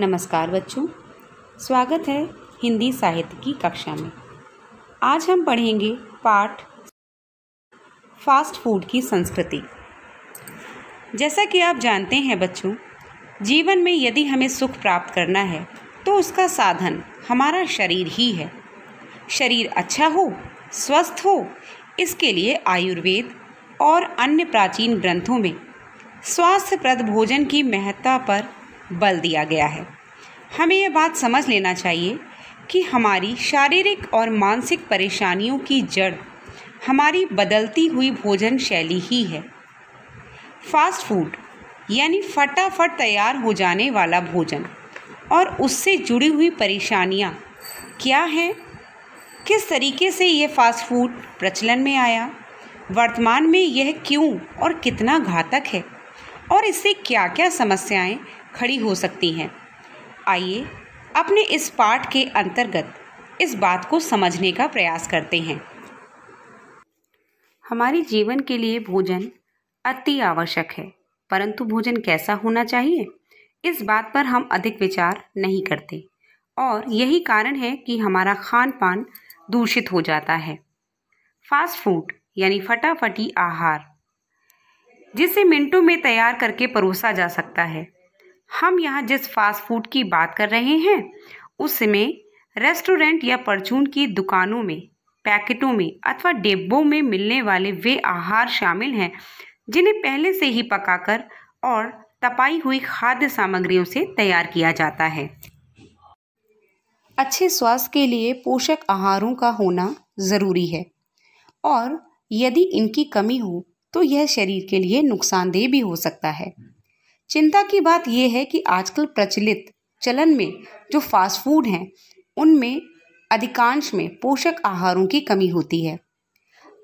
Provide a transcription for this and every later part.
नमस्कार बच्चों स्वागत है हिंदी साहित्य की कक्षा में आज हम पढ़ेंगे पाठ फास्ट फूड की संस्कृति जैसा कि आप जानते हैं बच्चों जीवन में यदि हमें सुख प्राप्त करना है तो उसका साधन हमारा शरीर ही है शरीर अच्छा हो स्वस्थ हो इसके लिए आयुर्वेद और अन्य प्राचीन ग्रंथों में स्वास्थ्यप्रद भोजन की महत्ता पर बल दिया गया है हमें यह बात समझ लेना चाहिए कि हमारी शारीरिक और मानसिक परेशानियों की जड़ हमारी बदलती हुई भोजन शैली ही है फास्ट फूड यानी फटाफट तैयार हो जाने वाला भोजन और उससे जुड़ी हुई परेशानियाँ क्या हैं किस तरीके से यह फास्ट फूड प्रचलन में आया वर्तमान में यह क्यों और कितना घातक है और इससे क्या क्या समस्याएं खड़ी हो सकती हैं आइए अपने इस पाठ के अंतर्गत इस बात को समझने का प्रयास करते हैं हमारे जीवन के लिए भोजन अति आवश्यक है परंतु भोजन कैसा होना चाहिए इस बात पर हम अधिक विचार नहीं करते और यही कारण है कि हमारा खान पान दूषित हो जाता है फास्ट फूड यानी फटाफटी आहार जिसे मिनटों में तैयार करके परोसा जा सकता है हम यहाँ जिस फास्ट फूड की बात कर रहे हैं उसमें रेस्टोरेंट या परचून की दुकानों में पैकेटों में अथवा डिब्बों में मिलने वाले वे आहार शामिल हैं जिन्हें पहले से ही पकाकर और तपाई हुई खाद्य सामग्रियों से तैयार किया जाता है अच्छे स्वास्थ्य के लिए पोषक आहारों का होना ज़रूरी है और यदि इनकी कमी हो तो यह शरीर के लिए नुकसानदेह भी हो सकता है चिंता की बात यह है कि आजकल प्रचलित चलन में जो फास्ट फूड हैं उनमें अधिकांश में पोषक आहारों की कमी होती है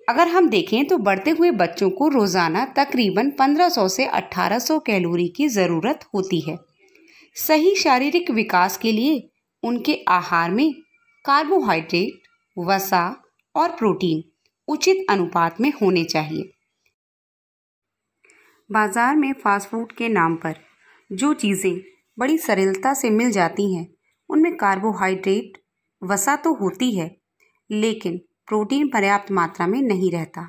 अगर हम देखें तो बढ़ते हुए बच्चों को रोज़ाना तकरीबन 1500 से 1800 कैलोरी की ज़रूरत होती है सही शारीरिक विकास के लिए उनके आहार में कार्बोहाइड्रेट वसा और प्रोटीन उचित अनुपात में होने चाहिए बाज़ार में फ़ास्ट फूड के नाम पर जो चीज़ें बड़ी सरलता से मिल जाती हैं उनमें कार्बोहाइड्रेट वसा तो होती है लेकिन प्रोटीन पर्याप्त मात्रा में नहीं रहता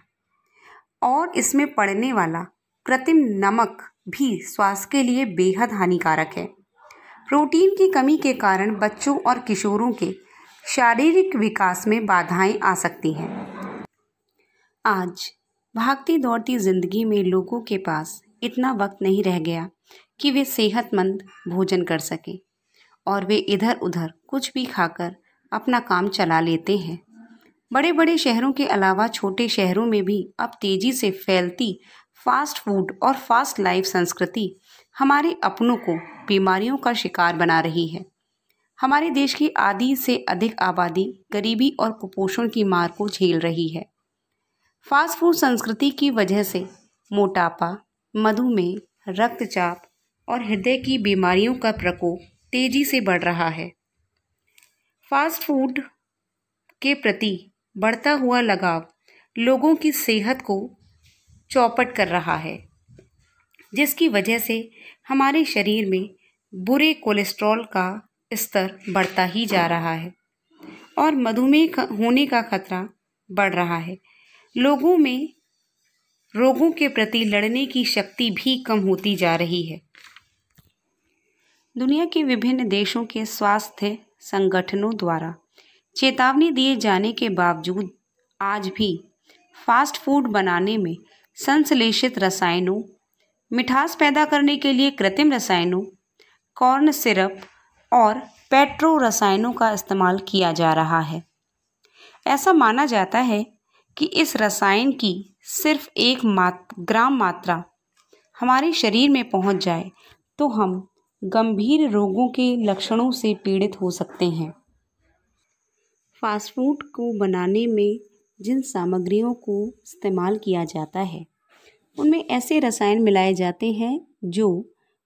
और इसमें पड़ने वाला कृत्रिम नमक भी स्वास्थ्य के लिए बेहद हानिकारक है प्रोटीन की कमी के कारण बच्चों और किशोरों के शारीरिक विकास में बाधाएं आ सकती हैं आज भागती दौड़ती ज़िंदगी में लोगों के पास इतना वक्त नहीं रह गया कि वे सेहतमंद भोजन कर सकें और वे इधर उधर कुछ भी खाकर अपना काम चला लेते हैं बड़े बड़े शहरों के अलावा छोटे शहरों में भी अब तेज़ी से फैलती फास्ट फूड और फास्ट लाइफ संस्कृति हमारे अपनों को बीमारियों का शिकार बना रही है हमारे देश की आधी से अधिक आबादी गरीबी और कुपोषण की मार को झेल रही है फास्ट फूड संस्कृति की वजह से मोटापा मधुमेह रक्तचाप और हृदय की बीमारियों का प्रकोप तेज़ी से बढ़ रहा है फास्ट फूड के प्रति बढ़ता हुआ लगाव लोगों की सेहत को चौपट कर रहा है जिसकी वजह से हमारे शरीर में बुरे कोलेस्ट्रॉल का स्तर बढ़ता ही जा रहा है और मधुमेह होने का खतरा बढ़ रहा है लोगों में रोगों के प्रति लड़ने की शक्ति भी कम होती जा रही है दुनिया के विभिन्न देशों के स्वास्थ्य संगठनों द्वारा चेतावनी दिए जाने के बावजूद आज भी फास्ट फूड बनाने में संश्लेषित रसायनों मिठास पैदा करने के लिए कृत्रिम रसायनों कॉर्न सिरप और पेट्रो रसायनों का इस्तेमाल किया जा रहा है ऐसा माना जाता है कि इस रसायन की सिर्फ एक मात ग्राम मात्रा हमारे शरीर में पहुंच जाए तो हम गंभीर रोगों के लक्षणों से पीड़ित हो सकते हैं फास्ट फूड को बनाने में जिन सामग्रियों को इस्तेमाल किया जाता है उनमें ऐसे रसायन मिलाए जाते हैं जो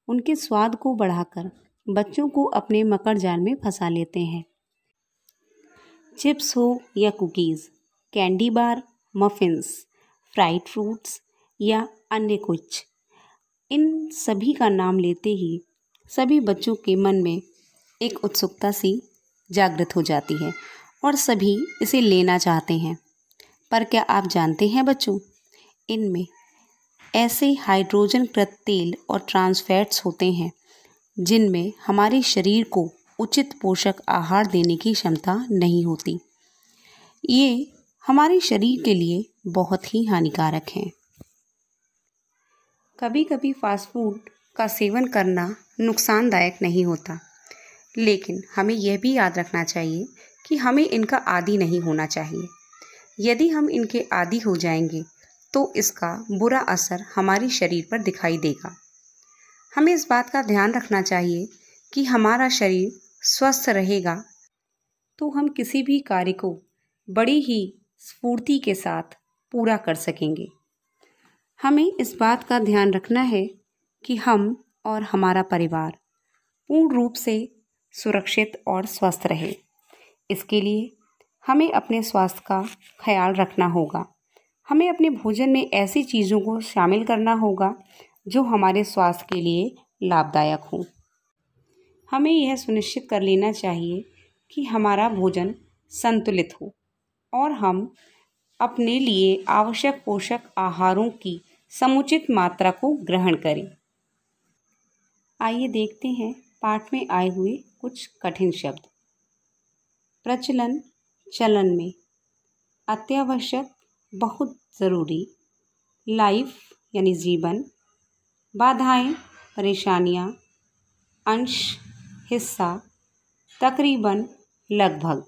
उनके स्वाद को बढ़ाकर बच्चों को अपने मकर जाल में फंसा लेते हैं चिप्स हो या cookies candy bar muffins fried fruits या अन्य कुछ इन सभी का नाम लेते ही सभी बच्चों के मन में एक उत्सुकता सी जागृत हो जाती है और सभी इसे लेना चाहते हैं पर क्या आप जानते हैं बच्चों इनमें ऐसे हाइड्रोजन कृत तेल और ट्रांसफैट्स होते हैं जिनमें हमारे शरीर को उचित पोषक आहार देने की क्षमता नहीं होती ये हमारे शरीर के लिए बहुत ही हानिकारक हैं कभी कभी फास्ट फूड का सेवन करना नुकसानदायक नहीं होता लेकिन हमें यह भी याद रखना चाहिए कि हमें इनका आदि नहीं होना चाहिए यदि हम इनके आदि हो जाएंगे तो इसका बुरा असर हमारे शरीर पर दिखाई देगा हमें इस बात का ध्यान रखना चाहिए कि हमारा शरीर स्वस्थ रहेगा तो हम किसी भी कार्य को बड़ी ही स्फूर्ति के साथ पूरा कर सकेंगे हमें इस बात का ध्यान रखना है कि हम और हमारा परिवार पूर्ण रूप से सुरक्षित और स्वस्थ रहे इसके लिए हमें अपने स्वास्थ्य का ख्याल रखना होगा हमें अपने भोजन में ऐसी चीज़ों को शामिल करना होगा जो हमारे स्वास्थ्य के लिए लाभदायक हों हमें यह सुनिश्चित कर लेना चाहिए कि हमारा भोजन संतुलित हो और हम अपने लिए आवश्यक पोषक आहारों की समुचित मात्रा को ग्रहण करें आइए देखते हैं पाठ में आए हुए कुछ कठिन शब्द प्रचलन चलन में अत्यावश्यक बहुत ज़रूरी लाइफ यानी जीवन बाधाएं परेशानियां, अंश हिस्सा तकरीबन लगभग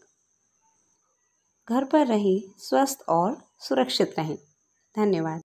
घर पर रहें स्वस्थ और सुरक्षित रहें धन्यवाद